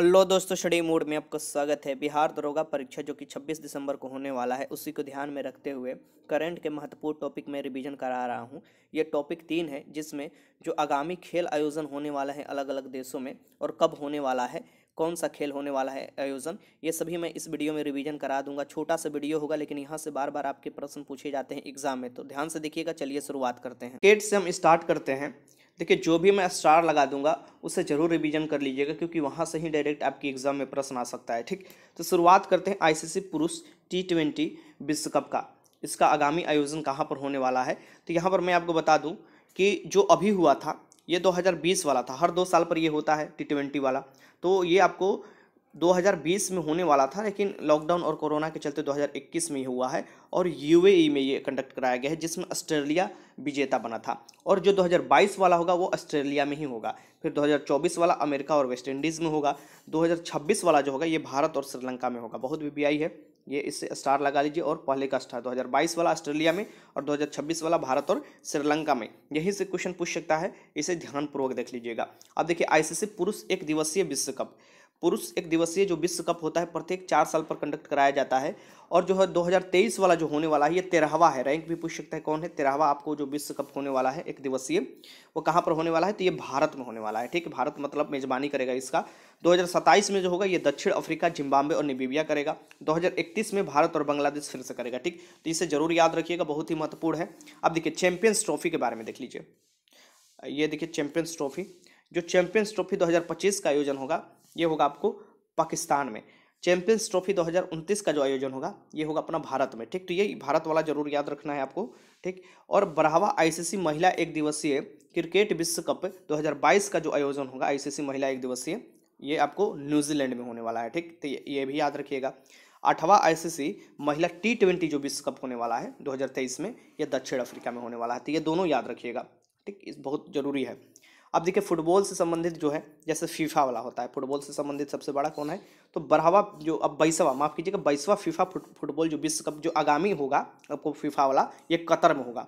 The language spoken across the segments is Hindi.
हेलो दोस्तों शडी मूड में आपका स्वागत है बिहार दरोगा परीक्षा जो कि 26 दिसंबर को होने वाला है उसी को ध्यान में रखते हुए करंट के महत्वपूर्ण टॉपिक में रिवीजन करा रहा हूं ये टॉपिक तीन है जिसमें जो आगामी खेल आयोजन होने वाला है अलग अलग देशों में और कब होने वाला है कौन सा खेल होने वाला है आयोजन ये सभी मैं इस वीडियो में रिवीजन करा दूंगा छोटा सा वीडियो होगा लेकिन यहाँ से बार बार आपके प्रश्न पूछे जाते हैं एग्जाम में तो ध्यान से देखिएगा चलिए शुरुआत करते हैं केट से हम स्टार्ट करते हैं देखिए जो भी मैं स्टार लगा दूंगा उसे जरूर रिवीजन कर लीजिएगा क्योंकि वहाँ से ही डायरेक्ट आपकी एग्ज़ाम में प्रश्न आ सकता है ठीक तो शुरुआत करते हैं आईसीसी पुरुष टी ट्वेंटी विश्व कप का इसका आगामी आयोजन कहाँ पर होने वाला है तो यहाँ पर मैं आपको बता दूँ कि जो अभी हुआ था ये दो वाला था हर दो साल पर यह होता है टी ट्वेंटी वाला तो ये आपको 2020 में होने वाला था लेकिन लॉकडाउन और कोरोना के चलते 2021 में ही हुआ है और यूएई e में ये कंडक्ट कराया गया है जिसमें ऑस्ट्रेलिया विजेता बना था और जो 2022 वाला होगा वो ऑस्ट्रेलिया में ही होगा फिर 2024 वाला अमेरिका और वेस्ट इंडीज़ में होगा 2026 वाला जो होगा ये भारत और श्रीलंका में होगा बहुत वी है ये इससे स्टार लगा लीजिए और पहले का स्टार 2022 वाला ऑस्ट्रेलिया में और 2026 वाला भारत और श्रीलंका में यहीं से क्वेश्चन पूछ सकता है इसे ध्यानपूर्वक देख लीजिएगा अब देखिए आईसीसी पुरुष एक दिवसीय विश्व कप पुरुष एक दिवसीय जो विश्व कप होता है प्रत्येक चार साल पर कंडक्ट कराया जाता है और जो है 2023 वाला जो होने वाला है ये तेरहवा है रैंक भी पूछ सकता है कौन है तेरहवा आपको जो विश्व कप होने वाला है एक दिवसीय वो कहाँ पर होने वाला है तो ये भारत में होने वाला है ठीक है भारत मतलब मेजबानी करेगा इसका दो में जो होगा ये दक्षिण अफ्रीका जिम्बाब्वे और निबीबिया करेगा दो में भारत और बांग्लादेश फिर से करेगा ठीक तो इसे जरूर याद रखिएगा बहुत ही महत्वपूर्ण है अब देखिए चैंपियंस ट्रॉफी के बारे में देख लीजिए ये देखिए चैंपियंस ट्रॉफी जो चैंपियंस ट्रॉफी 2025 का आयोजन होगा ये होगा आपको पाकिस्तान में चैंपियंस ट्रॉफी दो का जो आयोजन होगा ये होगा अपना भारत में ठीक तो ये भारत वाला जरूर याद रखना है आपको ठीक और बढ़ावा आईसीसी महिला एक दिवसीय क्रिकेट विश्व कप 2022 का जो आयोजन होगा आईसीसी महिला एक दिवसीय ये आपको न्यूजीलैंड में होने वाला है ठीक तो ये भी याद रखिएगा आठवां आईसीसी महिला टी ट्वेंटी जो विश्व कप होने वाला है 2023 में यह दक्षिण अफ्रीका में होने वाला है तो ये दोनों याद रखिएगा ठीक बहुत जरूरी है अब देखिए फुटबॉल से संबंधित जो है जैसे फीफा वाला होता है फुटबॉल से संबंधित सबसे बड़ा कौन है तो बढ़ावा जो अब बैसवा माफ़ कीजिएगा बैसवा फीफा फुटबॉल जो विश्व कप जो आगामी होगा आपको फीफा वाला ये कतर में होगा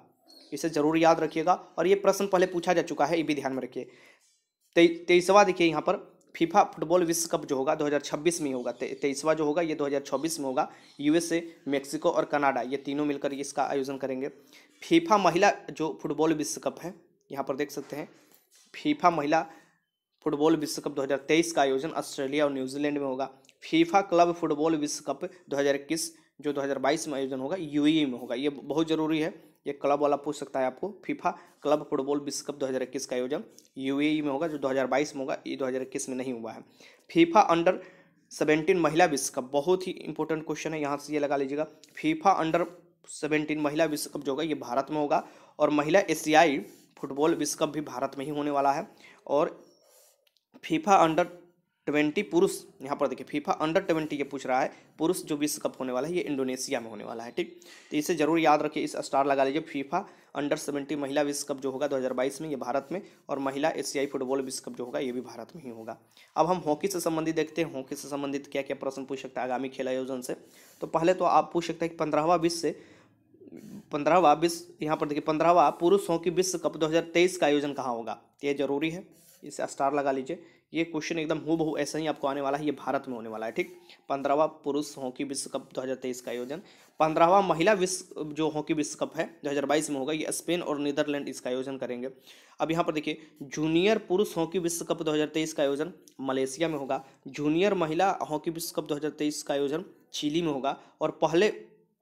इसे ज़रूर याद रखिएगा और ये प्रश्न पहले पूछा जा चुका है ये भी ध्यान में रखिए तेईसवा देखिए यहाँ पर फीफा फुटबॉल विश्व कप जो होगा 2026 में होगा तेईसवा जो होगा ये 2026 में होगा यूएसए मेक्सिको और कनाडा ये तीनों मिलकर इसका आयोजन करेंगे फीफा महिला जो फुटबॉल विश्व कप है यहाँ पर देख सकते हैं फीफा महिला फुटबॉल विश्व कप 2023 का आयोजन ऑस्ट्रेलिया और न्यूजीलैंड में होगा फीफा क्लब फुटबॉल विश्व कप 2021 जो 2022 में आयोजन होगा यूएई में होगा ये बहुत ज़रूरी है ये क्लब वाला पूछ सकता है आपको फीफा क्लब फुटबॉल विश्व कप 2021 का आयोजन यूएई में होगा जो 2022 में होगा ये 2021 में नहीं हुआ है फीफा अंडर 17 महिला विश्व कप बहुत ही इंपॉर्टेंट क्वेश्चन है यहाँ से ये लगा लीजिएगा फीफा अंडर सेवेंटीन महिला विश्व कप जो होगा ये भारत में होगा और महिला एशियाई फुटबॉल विश्व कप भी भारत में ही होने वाला है और फीफा अंडर ट्वेंटी पुरुष यहाँ पर देखिए फीफा अंडर ट्वेंटी ये पूछ रहा है पुरुष जो विश्व कप होने वाला है ये इंडोनेशिया में होने वाला है ठीक तो इसे जरूर याद रखिए इस स्टार लगा लीजिए फीफा अंडर सेवेंटी महिला विश्व कप जो होगा 2022 में ये भारत में और महिला एशियाई फुटबॉल विश्व कप जो होगा ये भी भारत में ही होगा अब हम हॉकी से संबंधित देखते हैं हॉकी से संबंधित क्या क्या प्रश्न पूछ सकता है आगामी खेल आयोजन से तो पहले तो आप पूछ सकते हैं कि पंद्रहवा विश्व से पंद्रहवा विश्व यहाँ पर देखिए पंद्रहवा पुरुषों की विश्व कप 2023 का आयोजन कहाँ होगा ये जरूरी है इसे स्टार लगा लीजिए ये क्वेश्चन एकदम हु बहु ऐसा ही आपको आने वाला है ये भारत में होने वाला है ठीक पंद्रहवा पुरुष हॉकी विश्व कप 2023 का आयोजन पंद्रहवा महिला विश्व जो हॉकी विश्व कप है 2022 में होगा ये स्पेन और नीदरलैंड इसका आयोजन करेंगे अब यहाँ पर देखिए जूनियर पुरुष हॉकी विश्व कप 2023 का आयोजन मलेशिया में होगा जूनियर महिला हॉकी विश्व कप 2023 का आयोजन चिली में होगा और पहले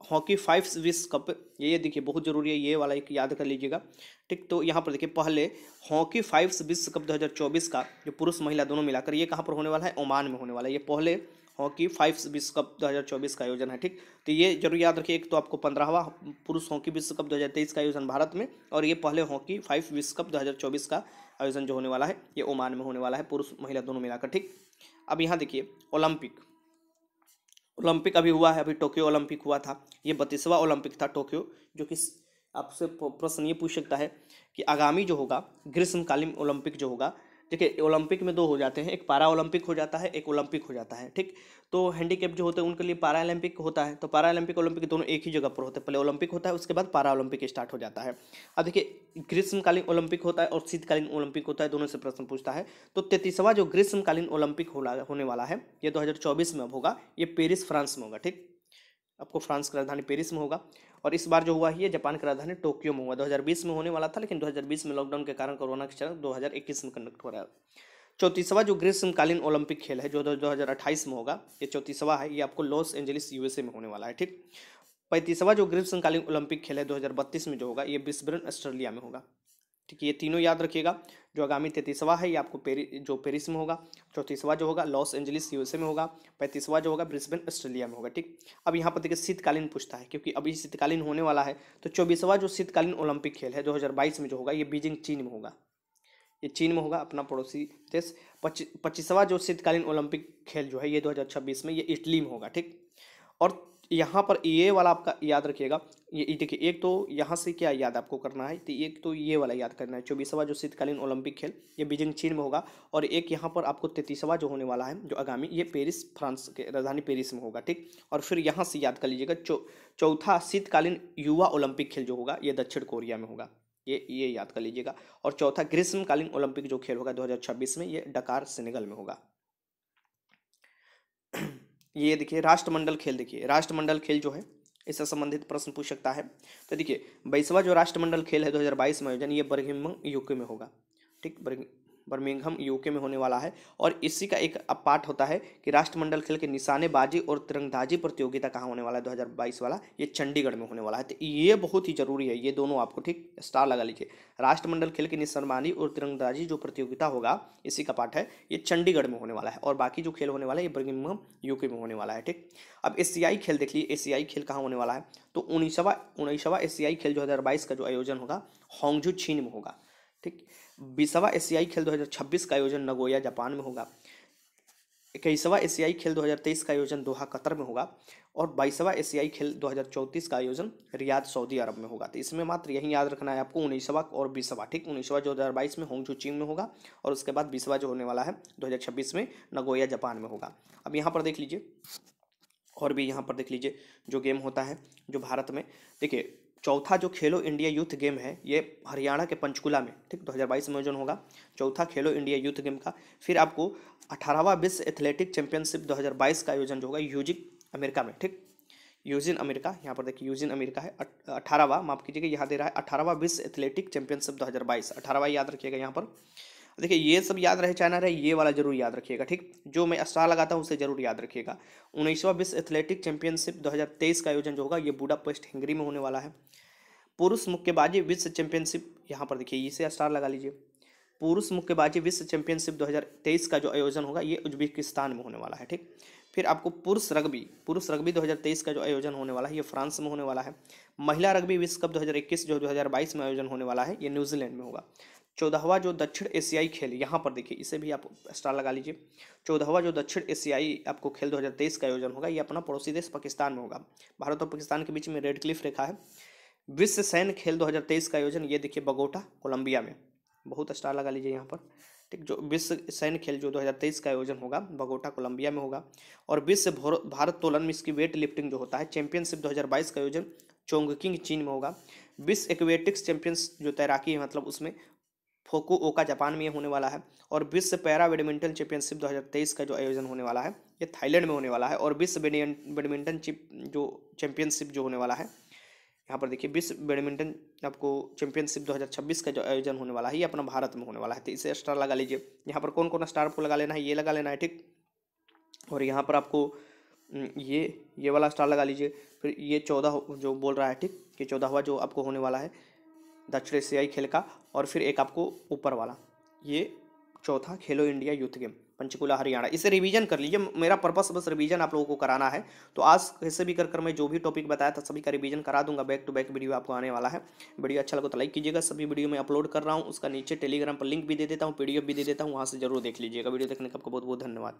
हॉकी फाइव विश्व कप ये देखिए बहुत जरूरी है ये वाला एक याद कर लीजिएगा ठीक तो यहाँ पर देखिए पहले हॉकी फाइव विश्व कप 2024 का जो पुरुष महिला दोनों मिलाकर ये कहाँ पर होने वाला है ओमान में होने वाला है ये पहले हॉकी फाइव विश्व कप 2024 का आयोजन है ठीक तो ये जरूर याद रखिए एक तो आपको पंद्रहवा पुरुष हॉकी विश्व कप दो का आयोजन भारत में और ये पहले हॉकी फाइव विश्व कप दो का आयोजन जो होने वाला है ये ओमान में होने वाला है पुरुष महिला दोनों मिलाकर ठीक अब यहाँ देखिए ओलंपिक ओलंपिक अभी हुआ है अभी टोक्यो ओलंपिक हुआ था ये बत्तीसवा ओलंपिक था टोक्यो जो कि आपसे प्रश्न ये पूछ सकता है कि आगामी जो होगा ग्रीष्मकालीन ओलंपिक जो होगा देखिए ओलंपिक में दो हो जाते हैं एक पारा ओलंपिक हो जाता है एक ओलंपिक हो जाता है ठीक तो हैंडीकेप जो होते हैं उनके लिए पारा ओलंपिक होता है तो पारा ओलंपिक ओलंपिक दोनों एक ही जगह पर होते हैं पहले ओलंपिक होता है उसके बाद पारा ओलंपिक स्टार्ट हो जाता है अब देखिए ग्रीष्मकालीन ओलंपिक होता है और शीतकालीन ओलंपिक होता है दोनों से प्रश्न पूछता है तो तैतीसवा जो ग्रीष्मकालीन ओलंपिक होने वाला है ये दो में अब होगा ये पेरिस फ्रांस में होगा ठीक आपको फ्रांस की राजधानी पेरिस में होगा और इस बार जो हुआ ये जापान की राजधानी टोक्यो में हुआ 2020 में होने वाला था लेकिन 2020 में लॉकडाउन के कारण कोरोना के चरण 2021 में कंडक्ट हो रहा है चौतीसवा जो ग्रीष्मकालीन ओलंपिक खेल है जो दो में होगा ये चौतीसवा है ये आपको लॉस एंजलिस यूएसए में होने वाला है ठीक पैंतीसवा जो ग्रीष्मकालीन ओलंपिक खेल है 2032 में जो होगा ये ब्रिस्बेन ऑस्ट्रेलिया में होगा ठीक तो है ये तीनों याद रखिएगा जो आगामी तैतीसवा है ये आपको पेरी जो पेरिस में होगा चौतीसवा जो होगा लॉस एंजलिस यूएसए में होगा पैंतीसवा जो होगा ब्रिस्बेन ऑस्ट्रेलिया में होगा ठीक अब यहाँ पर देखिए शीतकालीन पूछता है क्योंकि अभी शीतकालीन होने वाला है तो चौबीसवा जो शीतकालीन ओलंपिक खेल है दो में जो होगा ये बीजिंग चीन में होगा ये चीन में होगा अपना पड़ोसी देश पच्चीसवा जो शीतकालीन ओलंपिक खेल जो है ये दो में ये इटली में होगा ठीक और यहाँ पर ये वाला आपका याद रखिएगा ये देखिए एक तो यहाँ से क्या याद आपको करना है तो एक तो ये वाला याद करना है चौबीसवा जो शीतकालीन ओलंपिक खेल ये बीजिंग चीन में होगा और एक यहाँ पर आपको तैतीसवा जो होने वाला है जो आगामी ये पेरिस फ्रांस के राजधानी पेरिस में होगा ठीक और फिर यहाँ से याद कर लीजिएगा चौथा शीतकालीन युवा ओलंपिक खेल जो होगा ये दक्षिण कोरिया में होगा ये ये याद कर लीजिएगा और चौथा ग्रीष्मकालीन ओलंपिक जो खेल होगा दो में ये डकार सेनेगल में होगा ये देखिए राष्ट्रमंडल खेल देखिए राष्ट्रमंडल खेल जो है इससे संबंधित प्रश्न पूछ सकता है तो देखिए बाईसवा जो राष्ट्रमंडल खेल है 2022 में आयोजन ये बर्गिंग यूके में होगा ठीक बर्गिंग बर्मिंगम यूके में होने वाला है और इसी का एक पार्ट होता है कि राष्ट्रमंडल खेल के निशानेबाजी और तिरंगदाजी प्रतियोगिता कहाँ होने वाला है 2022 वाला ये चंडीगढ़ में होने वाला है तो ये बहुत ही जरूरी है ये दोनों आपको ठीक स्टार लगा लीजिए राष्ट्रमंडल खेल के निशानबाजी और तिरंगदाजी जो प्रतियोगिता होगा इसी का पार्ट है ये चंडीगढ़ में होने वाला है और बाकी जो खेल होने वाला है ये बर्मिंगम यूके में होने वाला है ठीक अब एशियाई खेल देख लीजिए एशियाई खेल कहाँ होने वाला है तो उन्नीसवा उन्नीसवा एशियाई खेल दो का जो आयोजन होगा होंगजू चीन में होगा ठीक बीसवा एशियाई खेल 2026 का आयोजन नगोया जापान में होगा इक्कीसवा एशियाई खेल 2023 का आयोजन दोहा कतर में होगा और बाईसवा एशियाई खेल 2034 का आयोजन रियाद सऊदी अरब में होगा तो इसमें मात्र यही याद रखना है आपको उन्नीसवा और बीसवा ठीक उन्नीसवा जो बाईस में होंगजू चीन में होगा और उसके बाद बीसवा जो होने वाला है छब्बीस में नगोया जापान में होगा अब यहाँ पर देख लीजिए और भी यहाँ पर देख लीजिए जो गेम होता है जो भारत में देखिए चौथा जो खेलो इंडिया यूथ गेम है ये हरियाणा के पंचकुला में ठीक 2022 में आयोजन होगा चौथा खेलो इंडिया यूथ गेम का फिर आपको अठारहवा विश्व एथलेटिक चैंपियनशिप 2022 का आयोजन जो होगा यूजिक अमेरिका में ठीक यूजिन अमेरिका यहाँ पर देखिए यूजिन अमेरिका है अठारहवा माफ कीजिएगा यहाँ दे रहा है अठारहवा विश्व एथलेटिक चैंपियनशिप दो हज़ार याद रखिएगा यहाँ पर देखिए ये सब याद रहे चाहना रहे ये वाला जरूर याद रखिएगा ठीक जो मैं स्टार लगाता हूँ उसे जरूर याद रखिएगा उन्नीसवा विश्व एथलेटिक चैंपियनशिप 2023 का आयोजन जो होगा ये बुडापेस्ट हिंगरी में होने वाला है पुरुष मुक्केबाजी विश्व चैंपियनशिप यहाँ पर देखिए इसे स्टार लगा लीजिए पुरुष मुक्केबाजी विश्व चैंपियनशिप 2023 का जो आयोजन होगा ये उज्बेकिस्तान में होने वाला है ठीक फिर आपको पुरुष रग्बी पुरुष रग्बी 2023 का जो आयोजन होने वाला है ये फ्रांस में होने वाला है महिला रग्बी विश्व कप 2021 जो 2022 में आयोजन होने वाला है ये न्यूजीलैंड में होगा चौदहवा जो दक्षिण एशियाई खेल यहाँ पर देखिए इसे भी आप स्टार लगा लीजिए चौदहवा जो दक्षिण एशियाई आपको खेल 2023 का आयोजन होगा ये अपना पड़ोसी देश पाकिस्तान में होगा भारत और पाकिस्तान के बीच में रेड क्लिफ रेखा है विश्व सैन्य खेल 2023 का आयोजन ये देखिए बगोटा कोलंबिया में बहुत स्टार लगा लीजिए यहाँ पर ठीक जो विश्व सैन्य खेल जो 2023 का आयोजन होगा बगोटा कोलंबिया में होगा और विश्व भारत तोलन में इसकी वेट लिफ्टिंग जो होता है चैंपियनशिप 2022 का आयोजन चोंगकिंग चीन में होगा विश्व एक्वेटिक्स चैंपियंस जो तैराकी है मतलब उसमें फोकुओका जापान में होने वाला है और विश्व पैरा बैडमिंटन चैंपियनशिप 2023 का जो आयोजन होने वाला है ये थाईलैंड में होने वाला है और विश्व बैडमिंटन चिप जो चैंपियनशिप जो होने वाला है यहाँ पर देखिए विश्व बैडमिंटन आपको चैंपियनशिप 2026 का जो आयोजन होने वाला है ये अपना भारत में होने वाला है तो इसे स्टार लगा लीजिए यहाँ पर कौन कौन स्टार आपको लगा लेना है ये लगा लेना है ठीक और यहाँ पर आपको ये ये वाला स्टार लगा लीजिए फिर ये चौदह जो बोल रहा है ठीक चौदह चौदहवा जो आपको होने वाला है दक्षिण एशियाई खेल का और फिर एक आपको ऊपर वाला ये चौथा खेलो India youth game Panchkula Haryana इसे रिवीजन कर लीजिए मेरा पर्पस बस रिवीजन आप लोगों को कराना है तो आज कैसे भी कर कर मैं जो भी टॉपिक बताया था सभी का रिवीजन करा दूंगा बैक टू बैक वीडियो आपको आने वाला है वीडियो अच्छा लगा तो लाइक कीजिएगा सभी वीडियो मैं अपलोड कर रहा हूँ उसका नीचे टेलीग्राम पर लिंक भी दे देता हूँ पी भी दे देता हूँ वहाँ से जरूर देख लीजिएगा वीडियो देखने का आपको बहुत बहुत धन्यवाद